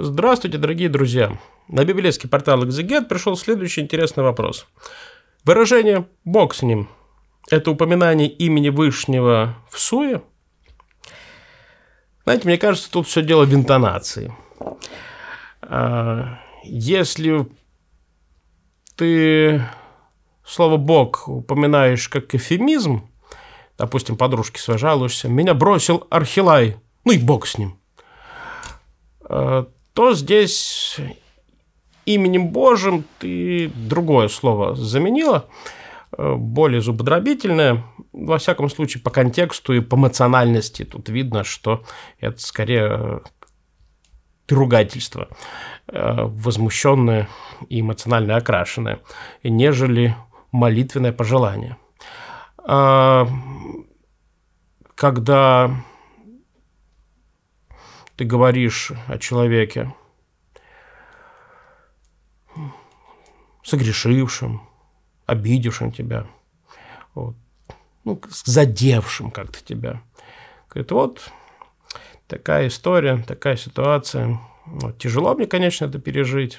Здравствуйте, дорогие друзья! На библейский портал Exeget пришел следующий интересный вопрос. Выражение «бог с ним» – это упоминание имени Вышнего в суе? Знаете, мне кажется, тут все дело в интонации. А, если ты слово «бог» упоминаешь как эфемизм, допустим, подружке своей жалуешься, «меня бросил Архилай», ну и бог с ним а, – то здесь именем Божьим ты другое слово заменила, э, более зубодробительное. Во всяком случае, по контексту и по эмоциональности тут видно, что это скорее э, ругательство, э, возмущенное и эмоционально окрашенное, нежели молитвенное пожелание. А, когда ты говоришь о человеке, согрешившем, обидевшим тебя, вот, ну, задевшим как-то тебя. Говорит, вот такая история, такая ситуация. Вот, тяжело мне, конечно, это пережить.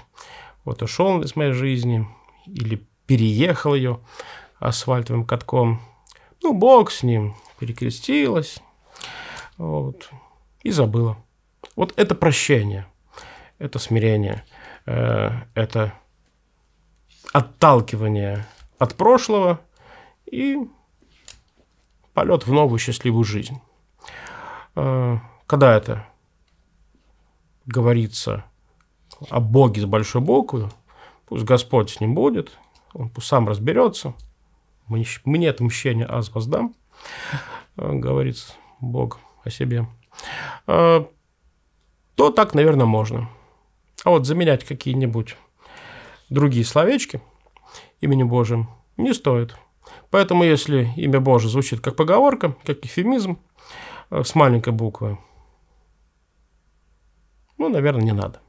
Вот ушел он из моей жизни или переехал ее асфальтовым катком. Ну, бог с ним, перекрестилась. Вот, и забыла. Вот это прощение, это смирение, э, это отталкивание от прошлого и полет в новую счастливую жизнь. Э, когда это говорится о Боге с большой буквы, пусть Господь с ним будет, он пусть сам разберется, мне это мщение аз воздам, э, говорит Бог о себе то так, наверное, можно. А вот заменять какие-нибудь другие словечки именем Божьим не стоит. Поэтому, если имя Божье звучит как поговорка, как эфемизм, э, с маленькой буквы, ну, наверное, не надо.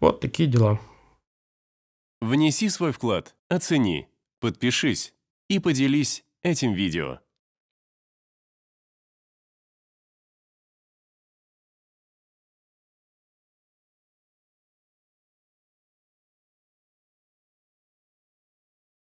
Вот такие дела. Внеси свой вклад, оцени, подпишись и поделись этим видео.